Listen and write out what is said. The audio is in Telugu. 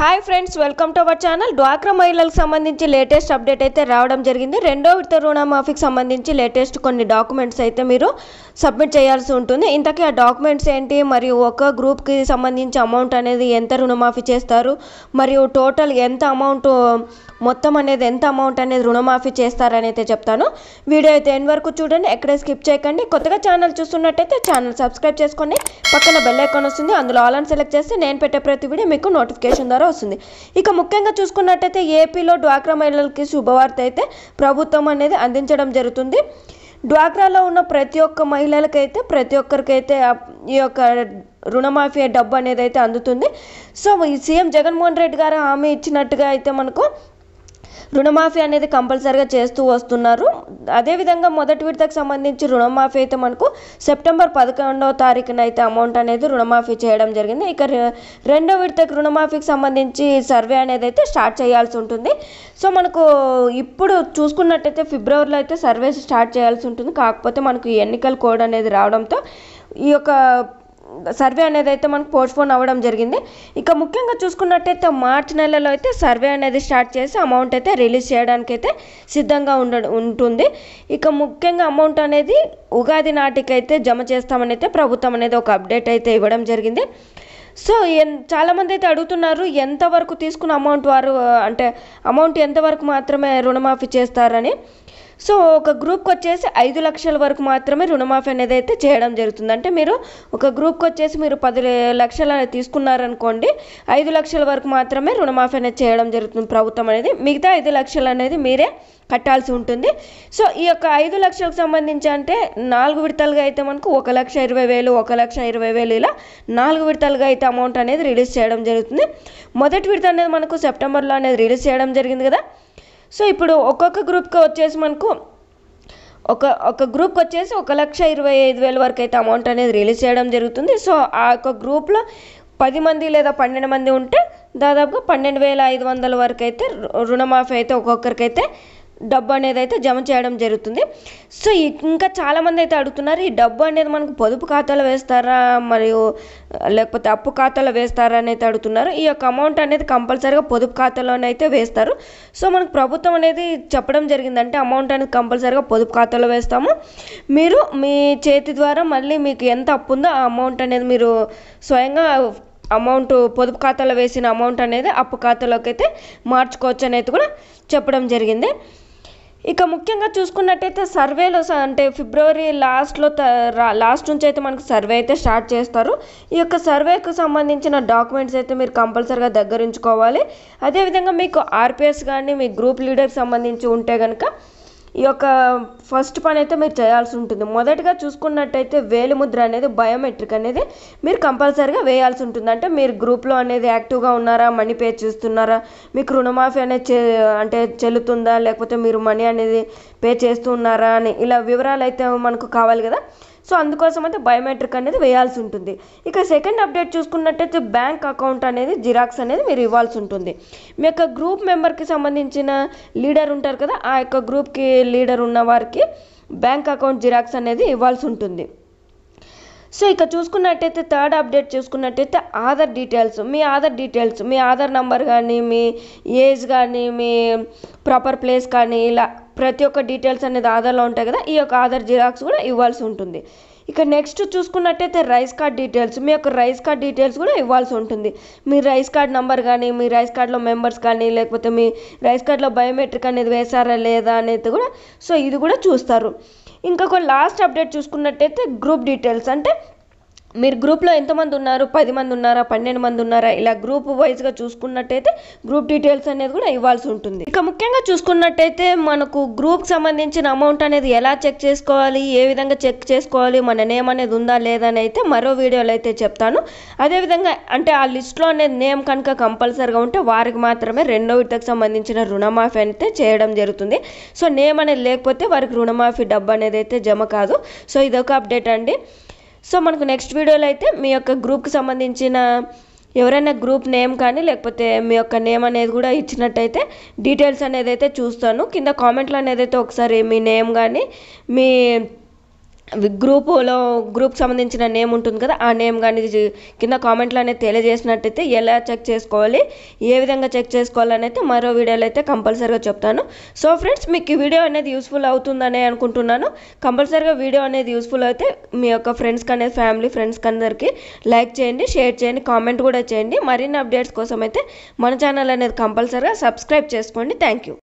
hi friends welcome to our channel డ్వాక్రా మహిళలకు సంబంధించి లేటెస్ట్ అప్డేట్ అయితే రావడం జరిగింది రెండో విడత రుణమాఫీకి సంబంధించి లేటెస్ట్ కొన్ని డాక్యుమెంట్స్ అయితే మీరు సబ్మిట్ చేయాల్సి ఉంటుంది ఇంతకీ ఆ డాక్యుమెంట్స్ ఏంటి మరియు ఒక గ్రూప్కి సంబంధించి అమౌంట్ అనేది ఎంత రుణమాఫీ చేస్తారు మరియు టోటల్ ఎంత అమౌంట్ మొత్తం అనేది ఎంత అమౌంట్ అనేది రుణమాఫీ చేస్తారని అయితే చెప్తాను వీడియో అయితే ఎన్ వరకు చూడండి ఎక్కడే స్కిప్ చేయకండి కొత్తగా ఛానల్ చూస్తున్నట్టయితే ఛానల్ సబ్స్క్రైబ్ చేసుకోండి పక్కన బెల్ ఐకాన్ వస్తుంది అందులో ఆల్ అని సెలెక్ట్ చేస్తే నేను పెట్టే ప్రతి వీడియో మీకు నోటిఫికేషన్ ద్వారా వస్తుంది ఇక ముఖ్యంగా చూసుకున్నట్టయితే ఏపీలో డ్వాక్రా మహిళలకి శుభవార్త అయితే ప్రభుత్వం అనేది అందించడం జరుగుతుంది డ్వాక్రాలో ఉన్న ప్రతి ఒక్క మహిళలకైతే ప్రతి ఒక్కరికైతే ఈ యొక్క రుణమాఫీ డబ్బు అనేది అయితే అందుతుంది సో సీఎం జగన్మోహన్ రెడ్డి గారు హామీ ఇచ్చినట్టుగా అయితే మనకు రుణమాఫీ అనేది కంపల్సరీగా చేస్తూ వస్తున్నారు అదేవిధంగా మొదటి విడతకు సంబంధించి రుణమాఫీ అయితే మనకు సెప్టెంబర్ పదకొండవ తారీఖున అయితే అమౌంట్ అనేది రుణమాఫీ చేయడం జరిగింది ఇక రెండో విడతకు రుణమాఫీకి సంబంధించి సర్వే అనేది అయితే స్టార్ట్ చేయాల్సి ఉంటుంది సో మనకు ఇప్పుడు చూసుకున్నట్టయితే ఫిబ్రవరిలో అయితే సర్వే స్టార్ట్ చేయాల్సి ఉంటుంది కాకపోతే మనకు ఎన్నికల కోడ్ అనేది రావడంతో ఈ యొక్క సర్వే అనేది అయితే మనకు పోస్ట్పోన్ అవ్వడం జరిగింది ఇక ముఖ్యంగా చూసుకున్నట్టయితే మార్చి నెలలో అయితే సర్వే అనేది స్టార్ట్ చేసి అమౌంట్ అయితే రిలీజ్ చేయడానికి అయితే సిద్ధంగా ఉండ ఉంటుంది ఇక ముఖ్యంగా అమౌంట్ అనేది ఉగాది నాటికైతే జమ చేస్తామని అయితే ప్రభుత్వం అనేది ఒక అప్డేట్ అయితే ఇవ్వడం జరిగింది సో ఎన్ చాలామంది అయితే అడుగుతున్నారు ఎంతవరకు తీసుకున్న అమౌంట్ వారు అంటే అమౌంట్ ఎంతవరకు మాత్రమే రుణమాఫీ చేస్తారని సో ఒక గ్రూప్కి వచ్చేసి ఐదు లక్షల వరకు మాత్రమే రుణమాఫీ అనేది అయితే చేయడం జరుగుతుంది అంటే మీరు ఒక గ్రూప్కి వచ్చేసి మీరు పది లక్షలు అనేది తీసుకున్నారనుకోండి ఐదు లక్షల వరకు మాత్రమే రుణమాఫీ అనేది చేయడం జరుగుతుంది ప్రభుత్వం అనేది మిగతా ఐదు లక్షలు అనేది మీరే కట్టాల్సి ఉంటుంది సో ఈ యొక్క ఐదు లక్షలకు సంబంధించి అంటే నాలుగు విడతలుగా అయితే మనకు ఒక లక్ష ఇరవై వేలు ఒక లక్ష ఇరవై వేలు ఇలా నాలుగు విడతలుగా అయితే అమౌంట్ అనేది రిలీజ్ చేయడం జరుగుతుంది మొదటి విడత అనేది మనకు సెప్టెంబర్లో అనేది రిలీజ్ చేయడం జరిగింది కదా సో ఇప్పుడు ఒక్కొక్క గ్రూప్కి వచ్చేసి మనకు ఒక ఒక గ్రూప్కి వచ్చేసి ఒక లక్ష ఇరవై ఐదు వేల వరకు అయితే అమౌంట్ అనేది రిలీజ్ చేయడం జరుగుతుంది సో ఆ యొక్క గ్రూప్లో పది మంది లేదా పన్నెండు మంది ఉంటే దాదాపుగా పన్నెండు వేల ఐదు వందల వరకు అయితే రుణమాఫీ అయితే ఒక్కొక్కరికైతే డబ్బు అనేది అయితే జమ చేయడం జరుగుతుంది సో ఇంకా చాలామంది అయితే అడుగుతున్నారు ఈ డబ్బు అనేది మనకు పొదుపు ఖాతాలో వేస్తారా మరియు లేకపోతే అప్పు ఖాతాలో వేస్తారా అని అయితే అడుగుతున్నారు ఈ యొక్క అమౌంట్ అనేది కంపల్సరీగా పొదుపు ఖాతాలోనైతే వేస్తారు సో మనకు ప్రభుత్వం అనేది చెప్పడం జరిగిందంటే అమౌంట్ అనేది కంపల్సరీగా పొదుపు ఖాతాలో వేస్తాము మీరు మీ చేతి ద్వారా మళ్ళీ మీకు ఎంత అప్పు ఉందో ఆ అమౌంట్ అనేది మీరు స్వయంగా అమౌంట్ పొదుపు ఖాతాలో వేసిన అమౌంట్ అనేది అప్పు ఖాతాలోకి అయితే మార్చుకోవచ్చు అనేది కూడా చెప్పడం జరిగింది ఇక ముఖ్యంగా చూసుకున్నట్టయితే సర్వేలో అంటే ఫిబ్రవరి లాస్ట్లో లాస్ట్ నుంచి అయితే మనకు సర్వే అయితే స్టార్ట్ చేస్తారు ఈ యొక్క సర్వేకు సంబంధించిన డాక్యుమెంట్స్ అయితే మీరు కంపల్సరిగా దగ్గరించుకోవాలి అదేవిధంగా మీకు ఆర్పిఎస్ కానీ మీ గ్రూప్ లీడర్కి సంబంధించి ఉంటే కనుక ఈ యొక్క ఫస్ట్ పని అయితే మీరు చేయాల్సి ఉంటుంది మొదటగా చూసుకున్నట్టయితే వేలిముద్ర అనేది బయోమెట్రిక్ అనేది మీరు కంపల్సరీగా వేయాల్సి ఉంటుంది అంటే మీరు గ్రూప్లో అనేది యాక్టివ్గా ఉన్నారా మనీ పే చేస్తున్నారా మీకు రుణమాఫీ అనేది అంటే చెల్లుతుందా లేకపోతే మీరు మనీ అనేది పే చేస్తున్నారా అని ఇలా వివరాలు అయితే మనకు కావాలి కదా సో అందుకోసం అయితే బయోమెట్రిక్ అనేది వేయాల్సి ఉంటుంది ఇక సెకండ్ అప్డేట్ చూసుకున్నట్టయితే బ్యాంక్ అకౌంట్ అనేది జిరాక్స్ అనేది మీరు ఇవ్వాల్సి ఉంటుంది మీ యొక్క గ్రూప్ మెంబర్కి సంబంధించిన లీడర్ ఉంటారు కదా ఆ యొక్క గ్రూప్కి లీడర్ ఉన్న వారికి బ్యాంక్ అకౌంట్ జిరాక్స్ అనేది ఇవ్వాల్సి ఉంటుంది సో ఇక చూసుకున్నట్టయితే థర్డ్ అప్డేట్ చూసుకున్నట్టయితే ఆధార్ డీటెయిల్స్ మీ ఆధార్ డీటెయిల్స్ మీ ఆధార్ నంబర్ కానీ మీ ఏజ్ కానీ మీ ప్రాపర్ ప్లేస్ కానీ ఇలా ప్రతి ఒక్క డీటెయిల్స్ అనేది ఆధార్లో ఉంటాయి కదా ఈ యొక్క ఆధార్ జిరాక్స్ కూడా ఇవ్వాల్సి ఉంటుంది ఇక నెక్స్ట్ చూసుకున్నట్టయితే రైస్ కార్డ్ డీటెయిల్స్ మీ యొక్క రైస్ కార్డ్ డీటెయిల్స్ కూడా ఇవ్వాల్సి ఉంటుంది మీ రైస్ కార్డ్ నెంబర్ కానీ మీ రైస్ కార్డ్లో మెంబర్స్ కానీ లేకపోతే మీ రైస్ కార్డ్లో బయోమెట్రిక్ అనేది వేశారా లేదా అనేది కూడా సో ఇది కూడా చూస్తారు ఇంకా లాస్ట్ అప్డేట్ చూసుకున్నట్టయితే గ్రూప్ డీటెయిల్స్ అంటే మీరు గ్రూప్లో ఎంతమంది ఉన్నారు పది మంది ఉన్నారా పన్నెండు మంది ఉన్నారా ఇలా గ్రూప్ వైజ్గా చూసుకున్నట్టయితే గ్రూప్ డీటెయిల్స్ అనేది కూడా ఇవ్వాల్సి ఉంటుంది ఇక ముఖ్యంగా చూసుకున్నట్టయితే మనకు గ్రూప్కి సంబంధించిన అమౌంట్ అనేది ఎలా చెక్ చేసుకోవాలి ఏ విధంగా చెక్ చేసుకోవాలి మన నేమ్ అనేది ఉందా లేదా అని అయితే మరో వీడియోలో అయితే చెప్తాను అదేవిధంగా అంటే ఆ లిస్ట్లో అనేది నేమ్ కనుక కంపల్సరీగా ఉంటే వారికి మాత్రమే రెండో విడతకు సంబంధించిన రుణమాఫీ అయితే చేయడం జరుగుతుంది సో నేమ్ అనేది లేకపోతే వారికి రుణమాఫీ డబ్బు అనేది అయితే జమ కాదు సో ఇదొక అప్డేట్ అండి సో మనకు నెక్స్ట్ వీడియోలో అయితే మీ యొక్క గ్రూప్కి సంబంధించిన ఎవరైనా గ్రూప్ నేమ్ కానీ లేకపోతే మీ యొక్క నేమ్ అనేది కూడా ఇచ్చినట్టయితే డీటెయిల్స్ అనేది అయితే చూస్తాను కింద కామెంట్లో అనేది అయితే ఒకసారి మీ నేమ్ కానీ మీ గ్రూపులో గ్రూప్ సంబంధించిన నేమ్ ఉంటుంది కదా ఆ నేమ్ కానీ కింద కామెంట్లు అనేది తెలియజేసినట్టయితే ఎలా చెక్ చేసుకోవాలి ఏ విధంగా చెక్ చేసుకోవాలనైతే మరో వీడియోలో అయితే కంపల్సరీగా చెప్తాను సో ఫ్రెండ్స్ మీకు ఈ వీడియో అనేది యూస్ఫుల్ అవుతుందని అనుకుంటున్నాను కంపల్సరీగా వీడియో అనేది యూస్ఫుల్ అయితే మీ యొక్క ఫ్రెండ్స్కి అనేది ఫ్యామిలీ ఫ్రెండ్స్కి అందరికీ లైక్ చేయండి షేర్ చేయండి కామెంట్ కూడా చేయండి మరిన్ని అప్డేట్స్ కోసం అయితే మన ఛానల్ అనేది కంపల్సరీగా సబ్స్క్రైబ్ చేసుకోండి థ్యాంక్ యూ